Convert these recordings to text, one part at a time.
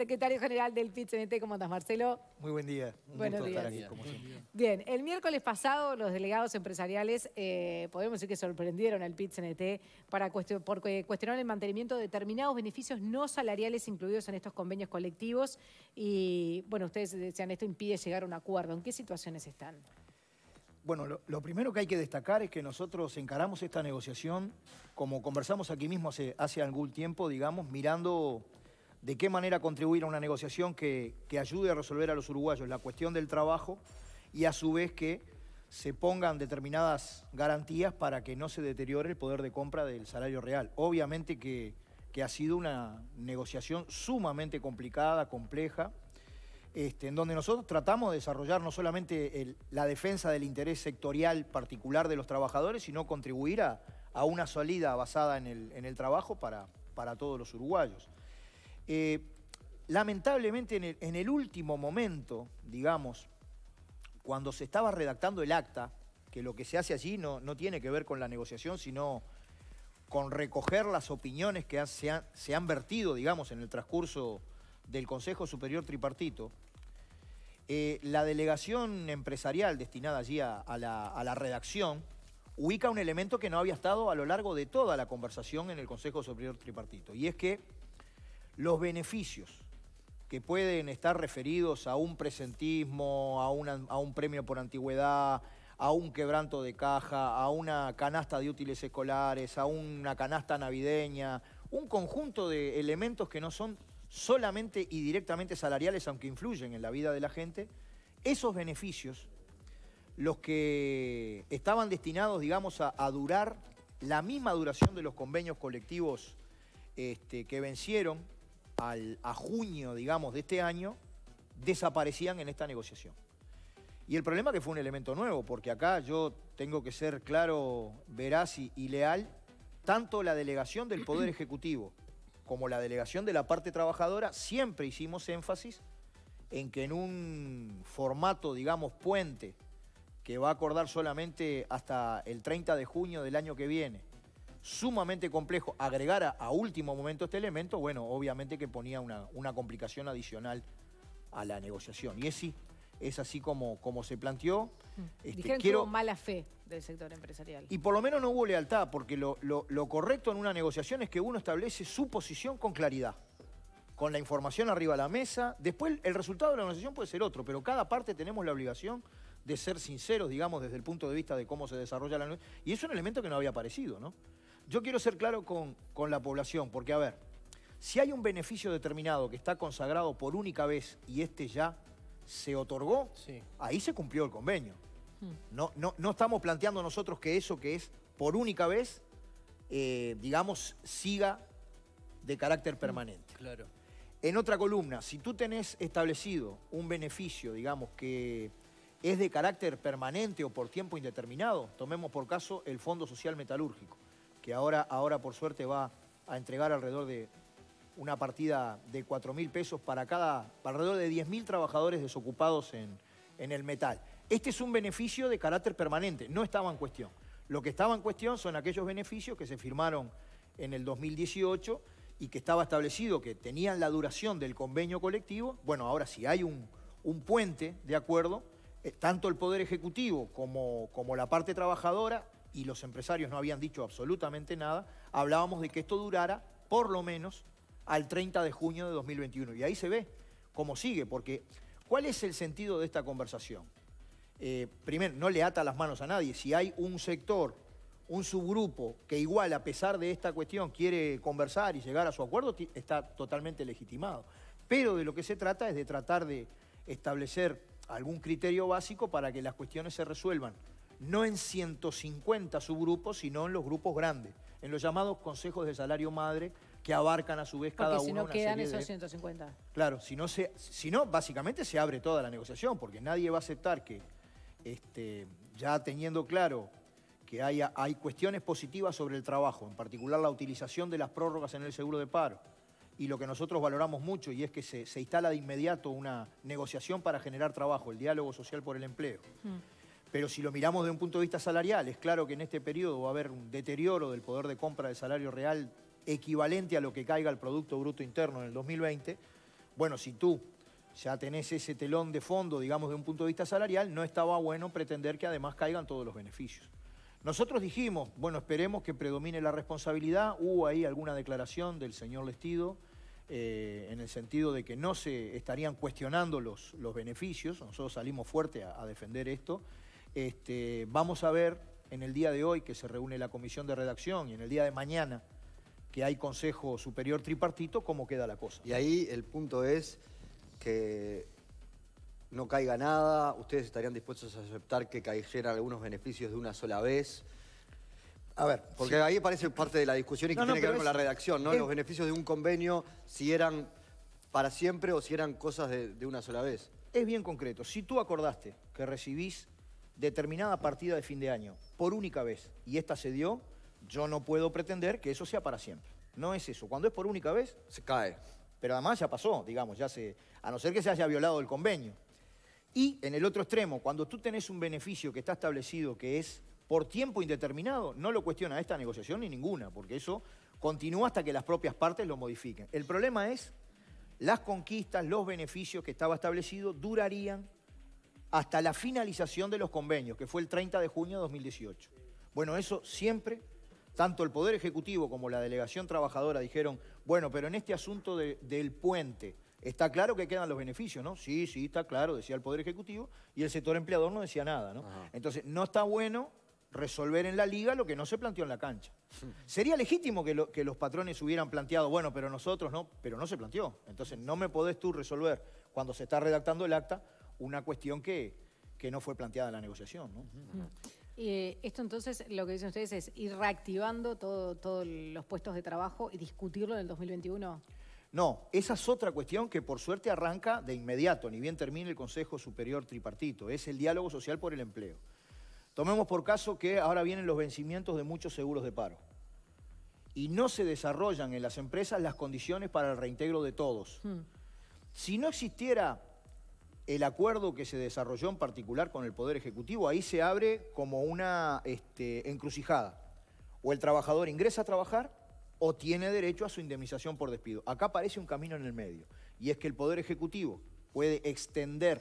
secretario general del pit -CNT. ¿Cómo estás, Marcelo? Muy buen día. Un gusto Estar aquí, como siempre. Bien, el miércoles pasado los delegados empresariales, eh, podemos decir que sorprendieron al pit -CNT para el mantenimiento de determinados beneficios no salariales incluidos en estos convenios colectivos. Y, bueno, ustedes decían, esto impide llegar a un acuerdo. ¿En qué situaciones están? Bueno, lo, primero que hay que destacar es que nosotros encaramos esta negociación, como conversamos aquí mismo hace algún tiempo, digamos, mirando de qué manera contribuir a una negociación que, ayude a resolver a los uruguayos la cuestión del trabajo y a su vez que se pongan determinadas garantías para que no se deteriore el poder de compra del salario real. Obviamente que, ha sido una negociación sumamente complicada, compleja, este, en donde nosotros tratamos de desarrollar no solamente la defensa del interés sectorial particular de los trabajadores, sino contribuir a, una salida basada en el, trabajo para todos los uruguayos. Eh, lamentablemente en el, último momento, digamos, cuando se estaba redactando el acta, que lo que se hace allí no, no tiene que ver con la negociación, sino con recoger las opiniones que se, han, vertido, digamos, en el transcurso del Consejo Superior Tripartito, eh, la delegación empresarial destinada allí a, la, a la redacción ubica un elemento que no había estado a lo largo de toda la conversación en el Consejo Superior Tripartito, y es que los beneficios que pueden estar referidos a un presentismo, a, un premio por antigüedad, a un quebranto de caja, a una canasta de útiles escolares, a una canasta navideña, un conjunto de elementos que no son solamente y directamente salariales, aunque influyen en la vida de la gente, esos beneficios, los que estaban destinados, digamos, a, durar la misma duración de los convenios colectivos este, que vencieron, al, a junio, digamos, de este año, desaparecían en esta negociación. Y el problema que fue un elemento nuevo, porque acá yo tengo que ser claro, veraz y, y leal, tanto la delegación del Poder Ejecutivo como la delegación de la parte trabajadora, siempre hicimos énfasis en que en un formato, digamos, puente, que va a acordar solamente hasta el 30 de junio del año que viene, sumamente complejo, agregar a, último momento este elemento, bueno, obviamente que ponía una, complicación adicional a la negociación. Y es, es así como, se planteó. Mm. Este, Dijeron que hubo mala fe del sector empresarial. Y por lo menos no hubo lealtad, porque lo, correcto en una negociación es que uno establece su posición con claridad con la información arriba de la mesa. Después el resultado de la negociación puede ser otro, pero cada parte tenemos la obligación de ser sinceros, digamos, desde el punto de vista de cómo se desarrolla la negociación. Y es un elemento que no había aparecido, ¿no? yo quiero ser claro con, la población, porque a ver, si hay un beneficio determinado que está consagrado por única vez y este ya se otorgó, ahí se cumplió el convenio. Hmm. No, no, estamos planteando nosotros que eso que es por única vez, eh, digamos, siga de carácter hmm. permanente. Claro. En otra columna, si tú tenés establecido un beneficio, digamos, que es de carácter permanente o por tiempo indeterminado, tomemos por caso el Fondo Social Metalúrgico que ahora, ahora por suerte va a entregar alrededor de una partida de 4.000 pesos para cada, para alrededor de 10.000 trabajadores desocupados en, el metal. Este es un beneficio de carácter permanente, no estaba en cuestión. Lo que estaba en cuestión son aquellos beneficios que se firmaron en el 2018 y que estaba establecido que tenían la duración del convenio colectivo. Bueno, ahora sí, hay un, puente de acuerdo, eh, tanto el Poder Ejecutivo como, como la parte trabajadora y los empresarios no habían dicho absolutamente nada, hablábamos de que esto durara por lo menos al 30 de junio de 2021. Y ahí se ve cómo sigue, porque ¿cuál es el sentido de esta conversación? Eh, primero, no le ata las manos a nadie. Si hay un sector, un subgrupo que igual a pesar de esta cuestión quiere conversar y llegar a su acuerdo, está totalmente legitimado. Pero de lo que se trata es de tratar de establecer algún criterio básico para que las cuestiones se resuelvan no en 150 subgrupos, sino en los grupos grandes, en los llamados consejos de salario madre, que abarcan a su vez cada uno. Si no quedan esos 150. Claro, si no, si básicamente se abre toda la negociación, porque nadie va a aceptar que, este, ya teniendo claro que haya, hay cuestiones positivas sobre el trabajo, en particular la utilización de las prórrogas en el seguro de paro, y lo que nosotros valoramos mucho, y es que se, instala de inmediato una negociación para generar trabajo, el diálogo social por el empleo. Mm. Pero si lo miramos de un punto de vista salarial, es claro que en este periodo va a haber un deterioro del poder de compra del salario real equivalente a lo que caiga el Producto Bruto Interno en el 2020. Bueno, si tú ya tenés ese telón de fondo, digamos, de un punto de vista salarial, no estaba bueno pretender que además caigan todos los beneficios. Nosotros dijimos, bueno, esperemos que predomine la responsabilidad. Hubo ahí alguna declaración del señor Lestido eh, en el sentido de que no se estarían cuestionando los, los beneficios. Nosotros salimos fuerte a defender esto. Este, vamos a ver en el día de hoy que se reúne la comisión de redacción y en el día de mañana que hay Consejo Superior Tripartito, cómo queda la cosa. Y ahí el punto es que no caiga nada, ustedes estarían dispuestos a aceptar que cayeran algunos beneficios de una sola vez. A ver, porque ahí parece parte de la discusión y que tiene que ver con la redacción, ¿no? Los beneficios de un convenio, si eran para siempre o si eran cosas de, de una sola vez. Es bien concreto. Si tú acordaste que recibís determinada partida de fin de año, por única vez, y esta se dio, yo no puedo pretender que eso sea para siempre. No es eso. Cuando es por única vez, se cae. Pero además ya pasó, digamos, ya se, a no ser que se haya violado el convenio. Y en el otro extremo, cuando tú tenés un beneficio que está establecido que es por tiempo indeterminado, no lo cuestiona esta negociación ni ninguna, porque eso continúa hasta que las propias partes lo modifiquen. El problema es las conquistas, los beneficios que estaba establecido durarían hasta la finalización de los convenios, que fue el 30 de junio de 2018. Bueno, eso siempre, tanto el Poder Ejecutivo como la Delegación Trabajadora dijeron, bueno, pero en este asunto del puente, está claro que quedan los beneficios, ¿no? Sí, sí, está claro, decía el Poder Ejecutivo, y el sector empleador no decía nada, ¿no? Entonces, no está bueno resolver en la liga lo que no se planteó en la cancha. Sería legítimo que, que, los patrones hubieran planteado, bueno, pero nosotros no, pero no se planteó. Entonces no me podés tú resolver cuando se está redactando el acta una cuestión que, no fue planteada en la negociación. ¿no? Eh, esto entonces, lo que dicen ustedes es ir reactivando todos los puestos de trabajo y discutirlo en el 2021. No, esa es otra cuestión que por suerte arranca de inmediato, ni bien termine el Consejo Superior Tripartito, es el diálogo social por el empleo. Tomemos por caso que ahora vienen los vencimientos de muchos seguros de paro y no se desarrollan en las empresas las condiciones para el reintegro de todos. Hmm. Si no existiera el acuerdo que se desarrolló en particular con el Poder Ejecutivo, ahí se abre como una este, encrucijada. O el trabajador ingresa a trabajar o tiene derecho a su indemnización por despido. Acá aparece un camino en el medio, y es que el Poder Ejecutivo puede extender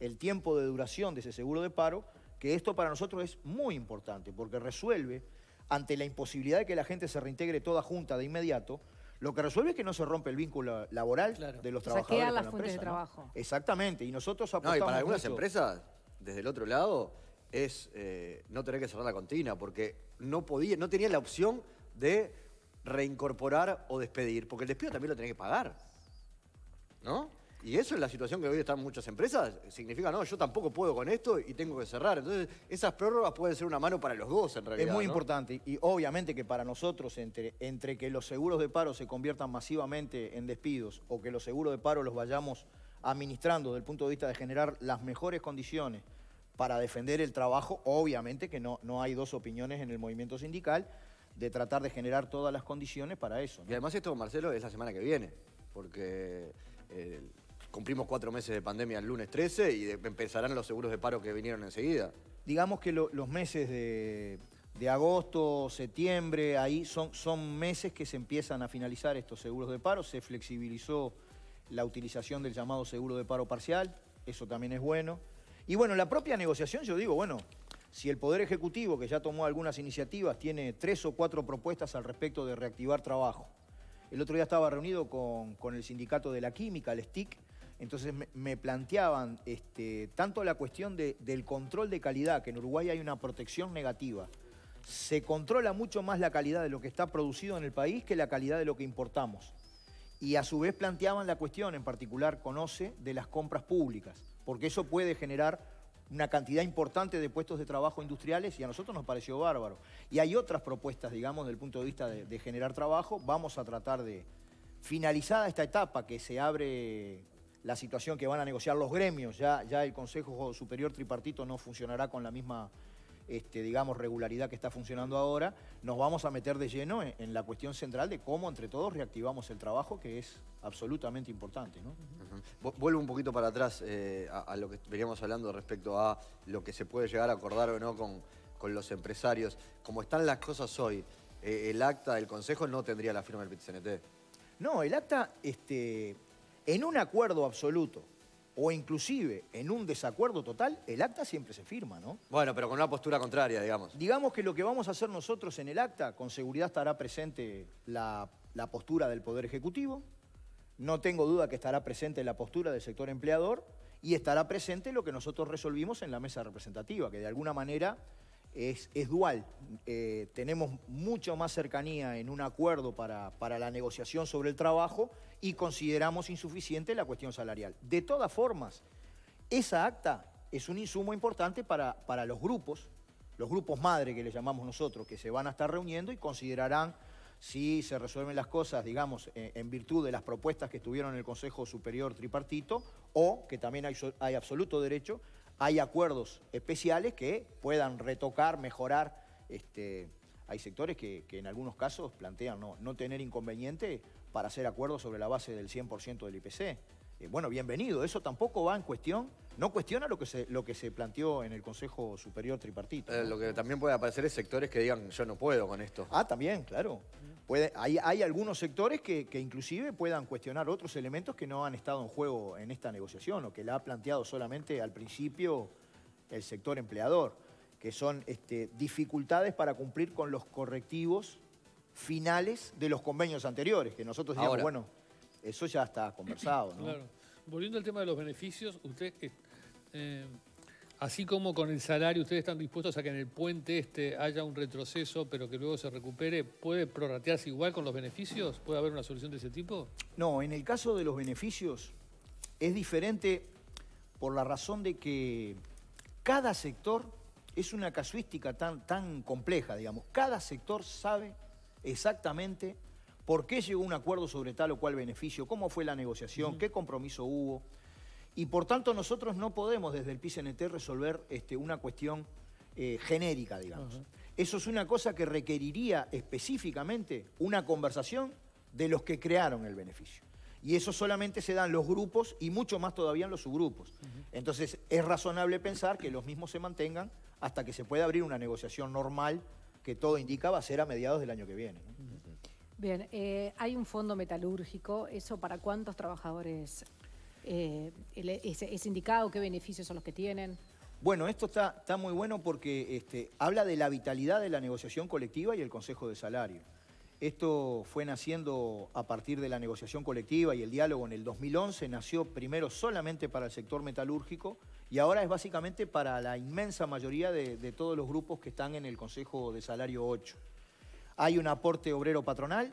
el tiempo de duración de ese seguro de paro, que esto para nosotros es muy importante, porque resuelve, ante la imposibilidad de que la gente se reintegre toda junta de inmediato, lo que resuelve es que no se rompe el vínculo laboral de los trabajadores. las la de trabajo. Exactamente. Y nosotros aportamos. No, y para algunas empresas, desde el otro lado, es eh, no tener que cerrar la contina, porque no podía, no tenía la opción de reincorporar o despedir, porque el despido también lo tenía que pagar. ¿No? Y eso es la situación que hoy están muchas empresas significa, no, yo tampoco puedo con esto y tengo que cerrar. Entonces, esas prórrogas pueden ser una mano para los dos, en realidad. Es muy importante y obviamente que para nosotros, entre, entre que los seguros de paro se conviertan masivamente en despidos o que los seguros de paro los vayamos administrando desde el punto de vista de generar las mejores condiciones para defender el trabajo, obviamente que no, no hay dos opiniones en el movimiento sindical de tratar de generar todas las condiciones para eso. Y además esto, Marcelo, es la semana que viene, porque cumplimos cuatro meses de pandemia el lunes 13 y empezarán los seguros de paro que vinieron enseguida. Digamos que los meses de, agosto, septiembre, ahí son, son meses que se empiezan a finalizar estos seguros de paro. Se flexibilizó la utilización del llamado seguro de paro parcial, eso también es bueno. Y bueno, la propia negociación, yo digo, bueno, si el Poder Ejecutivo, que ya tomó algunas iniciativas, tiene tres o cuatro propuestas al respecto de reactivar trabajo. El otro día estaba reunido con, con el sindicato de la química, el STIC, entonces me, planteaban este, tanto la cuestión del control de calidad, que en Uruguay hay una protección negativa. Se controla mucho más la calidad de lo que está producido en el país que la calidad de lo que importamos. Y a su vez planteaban la cuestión, en particular conoce, de las compras públicas, porque eso puede generar una cantidad importante de puestos de trabajo industriales y a nosotros nos pareció bárbaro. Y hay otras propuestas, digamos, del punto de vista de, de generar trabajo. Vamos a tratar de, finalizada esta etapa que se abre la situación que van a negociar los gremios. Ya, ya el Consejo Superior Tripartito no funcionará con la misma, este, digamos, regularidad que está funcionando ahora. Nos vamos a meter de lleno en, la cuestión central de cómo entre todos reactivamos el trabajo, que es absolutamente importante. ¿no? Vuelvo un poquito para atrás eh, a, lo que veníamos hablando respecto a lo que se puede llegar a acordar o no con, los empresarios. Como están las cosas hoy, eh, el acta del Consejo no tendría la firma del PIT-CNT. No, el acta, este, en un acuerdo absoluto o inclusive en un desacuerdo total, el acta siempre se firma, ¿no? Bueno, pero con una postura contraria, digamos. Digamos que lo que vamos a hacer nosotros en el acta, con seguridad estará presente la, postura del Poder Ejecutivo, no tengo duda que estará presente la postura del sector empleador y estará presente lo que nosotros resolvimos en la mesa representativa, que de alguna manera es, dual. Eh, tenemos mucho más cercanía en un acuerdo para, para la negociación sobre el trabajo y consideramos insuficiente la cuestión salarial. De todas formas, esa acta es un insumo importante para, para los grupos, los grupos madre que le llamamos nosotros, que se van a estar reuniendo y considerarán si se resuelven las cosas, digamos, en virtud de las propuestas que estuvieron en el Consejo Superior Tripartito, o que también hay, absoluto derecho, hay acuerdos especiales que puedan retocar, mejorar. Este, hay sectores que, en algunos casos plantean no, no tener inconveniente para hacer acuerdos sobre la base del 100% del IPC. Eh, bueno, bienvenido. Eso tampoco va en cuestión, no cuestiona lo que se, lo que se planteó en el Consejo Superior Tripartito. Eh, lo que también puede aparecer es sectores que digan, yo no puedo con esto. Ah, también, claro. Puede, hay, hay, algunos sectores que, inclusive puedan cuestionar otros elementos que no han estado en juego en esta negociación o que la ha planteado solamente al principio el sector empleador, que son este, dificultades para cumplir con los correctivos finales de los convenios anteriores, que nosotros digamos, bueno, eso ya está conversado, Volviendo al tema de los beneficios, usted, eh, eh, así como con el salario, ustedes están dispuestos a que en el puente este haya un retroceso, pero que luego se recupere, ¿puede prorratearse igual con los beneficios? ¿Puede haber una solución de ese tipo? No, en el caso de los beneficios es diferente por la razón de que cada sector es una casuística tan, tan compleja, digamos. Cada sector sabe exactamente por qué llegó un acuerdo sobre tal o cual beneficio, cómo fue la negociación, qué compromiso hubo. Y por tanto nosotros no podemos desde el PCNT resolver este, una cuestión eh, genérica, digamos. Eso es una cosa que requeriría específicamente una conversación de los que crearon el beneficio. Y eso solamente se dan los grupos y mucho más todavía en los subgrupos. Entonces es razonable pensar que los mismos se mantengan hasta que se pueda abrir una negociación normal que todo indicaba ser a mediados del año que viene. Bien, eh, hay un fondo metalúrgico, ¿eso para cuántos trabajadores eh, es, indicado? ¿Qué beneficios son los que tienen? Bueno, esto está, muy bueno porque este, habla de la vitalidad de la negociación colectiva y el Consejo de Salario. Esto fue naciendo a partir de la negociación colectiva y el diálogo en el 2011, nació primero solamente para el sector metalúrgico y ahora es básicamente para la inmensa mayoría de, todos los grupos que están en el Consejo de Salario 8. Hay un aporte obrero patronal,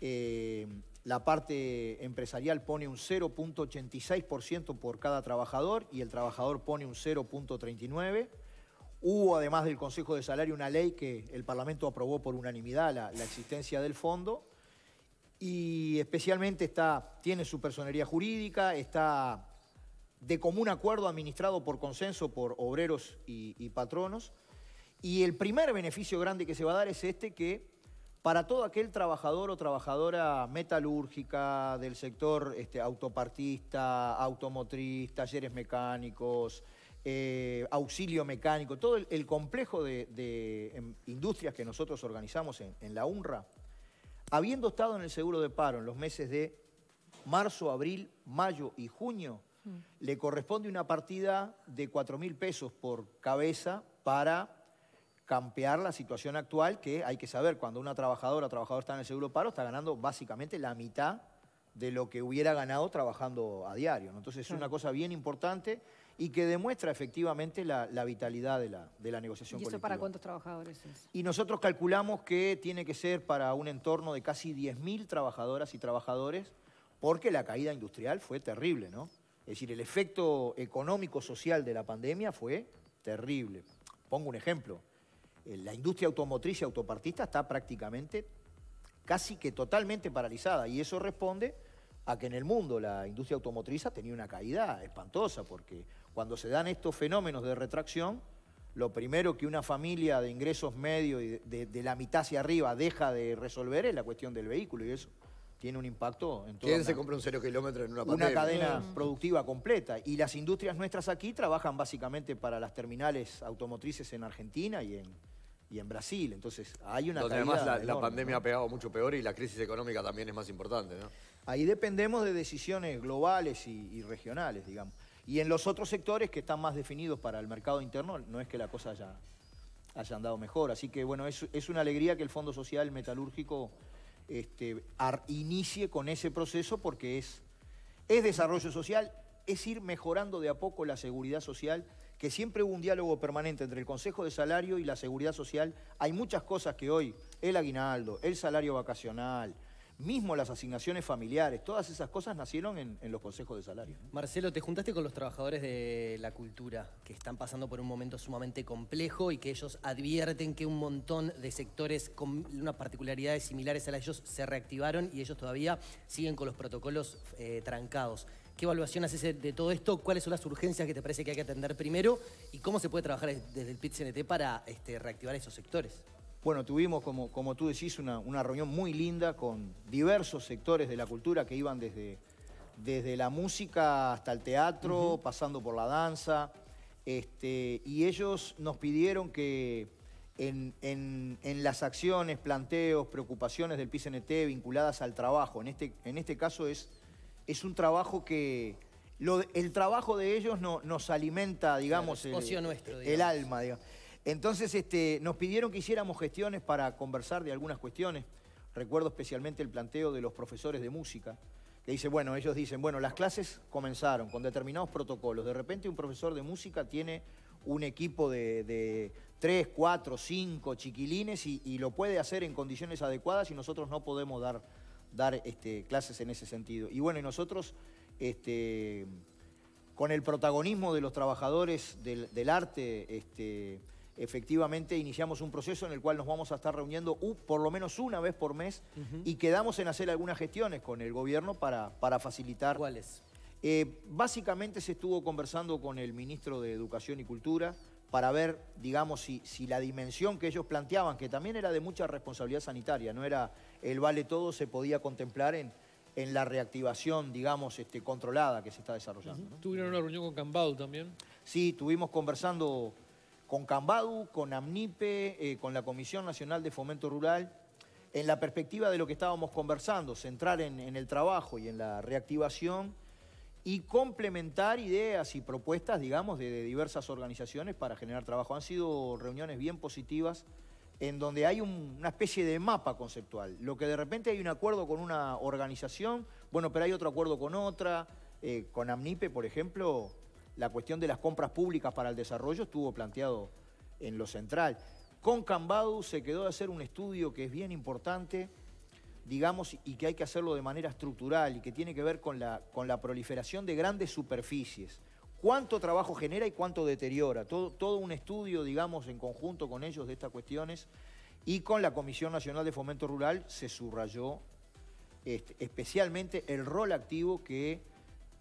eh, la parte empresarial pone un 0.86% por cada trabajador y el trabajador pone un 0.39%. Hubo, además del Consejo de Salario, una ley que el Parlamento aprobó por unanimidad, la, existencia del fondo. Y especialmente está, tiene su personería jurídica, está de común acuerdo administrado por consenso por obreros y, patronos. Y el primer beneficio grande que se va a dar es este que para todo aquel trabajador o trabajadora metalúrgica del sector este, autopartista, automotriz, talleres mecánicos, eh, auxilio mecánico, todo el, complejo de, em, industrias que nosotros organizamos en, en la UNRWA, habiendo estado en el seguro de paro en los meses de marzo, abril, mayo y junio, Mm. Le corresponde una partida de 4.000 mil pesos por cabeza para campear la situación actual, que hay que saber, cuando una trabajadora o trabajador está en el seguro paro, está ganando básicamente la mitad de lo que hubiera ganado trabajando a diario. Entonces es una cosa bien importante y que demuestra efectivamente la, vitalidad de la, negociación. ¿Y eso para cuántos trabajadores es? Y nosotros calculamos que tiene que ser para un entorno de casi 10.000 trabajadoras y trabajadores, porque la caída industrial fue terrible, ¿no? Es decir, el efecto económico-social de la pandemia fue terrible. Pongo un ejemplo. Eh, la industria automotriz y autopartista está prácticamente, casi que totalmente paralizada. Y eso responde a que en el mundo la industria automotriz ha tenido una caída espantosa, porque cuando se dan estos fenómenos de retracción, lo primero que una familia de ingresos medios y de, de la mitad hacia arriba deja de resolver es la cuestión del vehículo. Y eso tiene un impacto en todo. ¿Quién se compra un cero kilómetro en una pandemia? Una cadena mm. productiva completa. Y las industrias nuestras aquí trabajan básicamente para las terminales automotrices en Argentina y en, y en Brasil. Entonces, hay una Donde además la, pandemia ha pegado mucho peor y la crisis económica también es más importante, ¿no? Ahí dependemos de decisiones globales y, y, regionales, digamos. Y en los otros sectores que están más definidos para el mercado interno, no es que la cosa haya, haya andado mejor. Así que, bueno, es, es una alegría que el Fondo Social Metalúrgico este, inicie con ese proceso porque es, es desarrollo social, es ir mejorando de a poco la seguridad social, que siempre hubo un diálogo permanente entre el Consejo de Salario y la Seguridad Social. Hay muchas cosas que hoy, el aguinaldo, el salario vacacional, mismo las asignaciones familiares, todas esas cosas nacieron en, los consejos de salario. Marcelo, te juntaste con los trabajadores de la cultura, que están pasando por un momento sumamente complejo y que ellos advierten que un montón de sectores con unas particularidades similares a las de ellos se reactivaron y ellos todavía siguen con los protocolos eh, trancados. ¿Qué evaluación haces de todo esto? ¿Cuáles son las urgencias que te parece que hay que atender primero? ¿Y cómo se puede trabajar desde el PIT-CNT para este, reactivar esos sectores? Bueno, tuvimos, como, como tú decís, una, una, reunión muy linda con diversos sectores de la cultura que iban desde, desde la música hasta el teatro, pasando por la danza. Este, y ellos nos pidieron que en, las acciones, planteos, preocupaciones del PCNT vinculadas al trabajo, en este, en este caso es, es un trabajo que... el trabajo de ellos no, nos alimenta, digamos, eh, el, el alma. Digamos. Entonces este, nos pidieron que hiciéramos gestiones para conversar de algunas cuestiones. Recuerdo especialmente el planteo de los profesores de música, que dice, bueno, ellos dicen, bueno, las clases comenzaron con determinados protocolos. De repente un profesor de música tiene un equipo de, tres, cuatro, cinco chiquilines y, lo puede hacer en condiciones adecuadas y nosotros no podemos dar, dar este, clases en ese sentido. Y bueno, y nosotros, este, con el protagonismo de los trabajadores del, arte, este, efectivamente iniciamos un proceso en el cual nos vamos a estar reuniendo por lo menos una vez por mes y quedamos en hacer algunas gestiones con el gobierno para, para facilitar. ¿Cuáles? Eh, básicamente se estuvo conversando con el ministro de Educación y Cultura para ver, digamos, si, la dimensión que ellos planteaban, que también era de mucha responsabilidad sanitaria, no era el vale todo, se podía contemplar en, en la reactivación, digamos, este, controlada que se está desarrollando. ¿Tuvieron una reunión con Cambau también? Sí, estuvimos conversando con Cambadu, con AMNIPE, eh, con la Comisión Nacional de Fomento Rural, en la perspectiva de lo que estábamos conversando, centrar en, el trabajo y en la reactivación y complementar ideas y propuestas, digamos, de, diversas organizaciones para generar trabajo. Han sido reuniones bien positivas en donde hay una especie de mapa conceptual. Lo que de repente hay un acuerdo con una organización, bueno, pero hay otro acuerdo con otra. Eh, con AMNIPE, por ejemplo, la cuestión de las compras públicas para el desarrollo estuvo planteado en lo central. Con Cambadu se quedó de hacer un estudio que es bien importante, digamos, y que hay que hacerlo de manera estructural y que tiene que ver con la, con la proliferación de grandes superficies. ¿Cuánto trabajo genera y cuánto deteriora? Todo, todo un estudio, digamos, en conjunto con ellos de estas cuestiones y con la Comisión Nacional de Fomento Rural se subrayó este, especialmente el rol activo que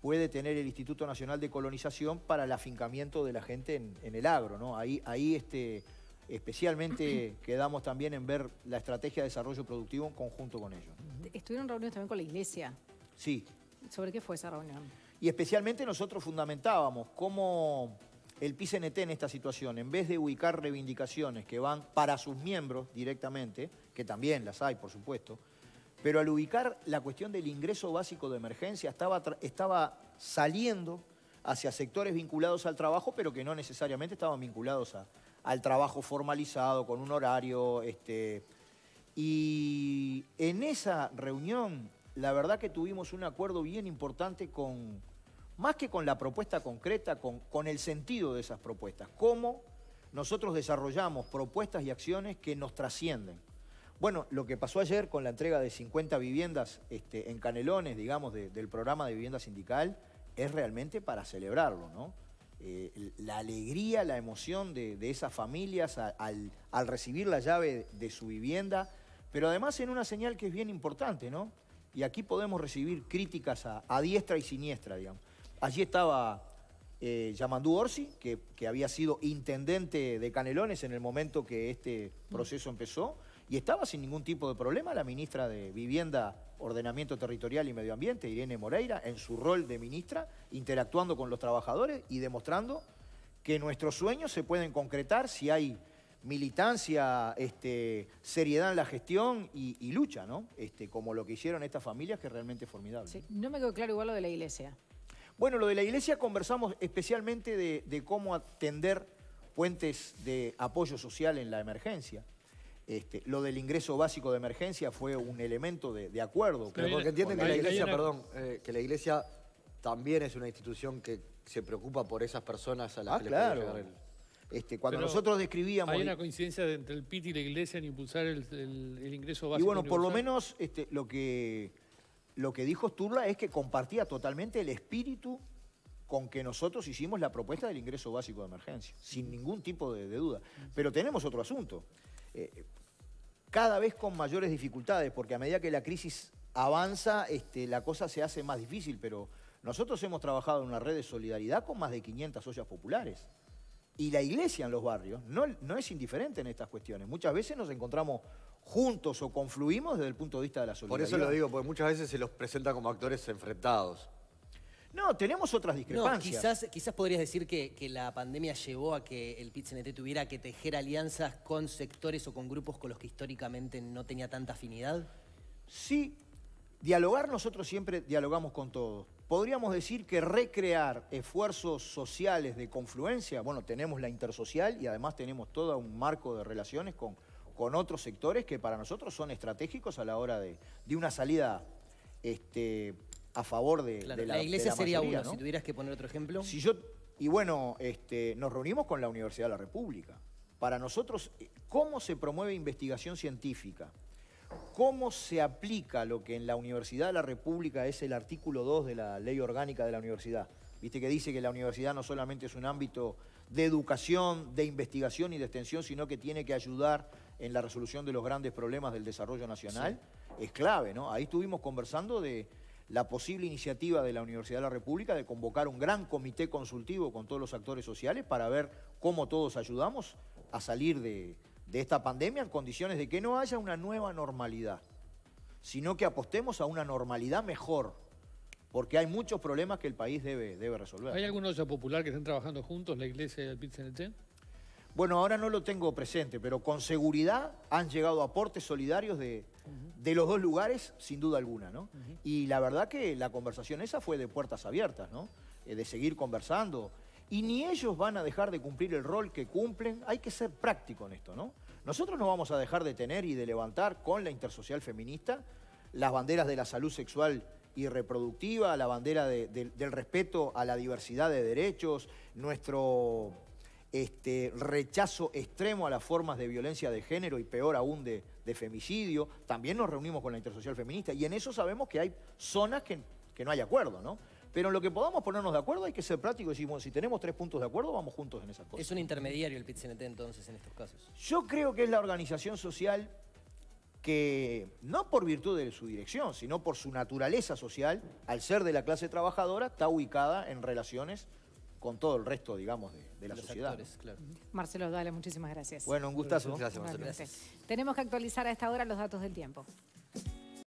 puede tener el Instituto Nacional de Colonización para el afincamiento de la gente en, el agro. ¿no? Ahí, ahí este, especialmente quedamos también en ver la estrategia de desarrollo productivo en conjunto con ellos. Estuvieron reuniones también con la iglesia. Sí. ¿Sobre qué fue esa reunión? Y especialmente nosotros fundamentábamos cómo el PICNT en esta situación, en vez de ubicar reivindicaciones que van para sus miembros directamente, que también las hay, por supuesto, pero al ubicar la cuestión del ingreso básico de emergencia, estaba, estaba saliendo hacia sectores vinculados al trabajo, pero que no necesariamente estaban vinculados al trabajo formalizado, con un horario. Este... y en esa reunión, la verdad que tuvimos un acuerdo bien importante con, más que con la propuesta concreta, con, con el sentido de esas propuestas. Cómo nosotros desarrollamos propuestas y acciones que nos trascienden bueno, lo que pasó ayer con la entrega de 50 viviendas este, en Canelones, digamos, del programa de vivienda sindical, es realmente para celebrarlo, ¿no? Eh, la alegría, la emoción de, esas familias al, recibir la llave de su vivienda, pero además en una señal que es bien importante, ¿no? Y aquí podemos recibir críticas a, diestra y siniestra, digamos. Allí estaba eh, Yamandú Orsi, que, había sido intendente de Canelones en el momento que este proceso empezó, y estaba sin ningún tipo de problema la ministra de Vivienda, Ordenamiento Territorial y Medio Ambiente, Irene Moreira, en su rol de ministra, interactuando con los trabajadores y demostrando que nuestros sueños se pueden concretar si hay militancia, este, seriedad en la gestión y, lucha, ¿no? Este, como lo que hicieron estas familias, que realmente formidable. no me quedó claro igual lo de la iglesia. Bueno, lo de la iglesia conversamos especialmente de, de cómo atender puentes de apoyo social en la emergencia. Este, lo del ingreso básico de emergencia fue un elemento de, acuerdo. porque entienden que la iglesia, eh, que la iglesia también es una institución que se preocupa por esas personas a las ah, que claro. el... Este, cuando nosotros describíamos... Hay una coincidencia entre el PIT y la iglesia en impulsar el, el, ingreso básico. Y bueno, por lo menos este, lo, que, lo que dijo Sturla es que compartía totalmente el espíritu con que nosotros hicimos la propuesta del ingreso básico de emergencia, sin ningún tipo de, duda. Pero tenemos otro asunto. Eh, cada vez con mayores dificultades, porque a medida que la crisis avanza, este, la cosa se hace más difícil, pero nosotros hemos trabajado en una red de solidaridad con más de 500 ollas populares. Y la iglesia en los barrios no, no es indiferente en estas cuestiones. Muchas veces nos encontramos juntos o confluimos desde el punto de vista de la solidaridad. Por eso lo digo, porque muchas veces se los presenta como actores enfrentados. No, tenemos otras discrepancias. quizás, quizás podrías decir que, la pandemia llevó a que el pit tuviera que tejer alianzas con sectores o con grupos con los que históricamente no tenía tanta afinidad. Sí, dialogar nosotros siempre dialogamos con todos. Podríamos decir que recrear esfuerzos sociales de confluencia, bueno, tenemos la intersocial y además tenemos todo un marco de relaciones con, con otros sectores que para nosotros son estratégicos a la hora de, de una salida este, a favor de, la, iglesia sería uno, si tuvieras que poner otro ejemplo. Si yo, y bueno, este, nos reunimos con la Universidad de la República. Para nosotros, eh, ¿cómo se promueve investigación científica? ¿Cómo se aplica lo que en la Universidad de la República es el artículo 2 de la Ley Orgánica de la Universidad? Viste que dice que la universidad no solamente es un ámbito de educación, de investigación y de extensión, sino que tiene que ayudar en la resolución de los grandes problemas del desarrollo nacional. Es clave, ¿no? Ahí estuvimos conversando de, la posible iniciativa de la Universidad de la República de convocar un gran comité consultivo con todos los actores sociales para ver cómo todos ayudamos a salir de, esta pandemia en condiciones de que no haya una nueva normalidad, sino que apostemos a una normalidad mejor, porque hay muchos problemas que el país debe, resolver. ¿Hay algunos de popular que estén trabajando juntos, la iglesia y el Bueno, ahora no lo tengo presente, pero con seguridad han llegado aportes solidarios de, de los dos lugares, sin duda alguna, ¿no? Y la verdad que la conversación esa fue de puertas abiertas, ¿no? Eh, de seguir conversando. Y ni ellos van a dejar de cumplir el rol que cumplen. Hay que ser práctico en esto, ¿no? Nosotros no vamos a dejar de tener y de levantar con la intersocial feminista las banderas de la salud sexual y reproductiva, la bandera del respeto a la diversidad de derechos, nuestro este, rechazo extremo a las formas de violencia de género y peor aún de, de femicidio, también nos reunimos con la Intersocial Feminista y en eso sabemos que hay zonas que, que no hay acuerdo, ¿no? Pero en lo que podamos ponernos de acuerdo hay que ser prácticos y bueno, si tenemos tres puntos de acuerdo, vamos juntos en esas cosas. ¿Es un intermediario el pit entonces en estos casos? Yo creo que es la organización social que, no por virtud de su dirección, sino por su naturaleza social, al ser de la clase trabajadora, está ubicada en relaciones con todo el resto, digamos, de, de la los sociedad. claro. Marcelo Dale, muchísimas gracias. Bueno, un gustazo. Gracias, Marcelo. Gracias. Tenemos que actualizar a esta hora los datos del tiempo.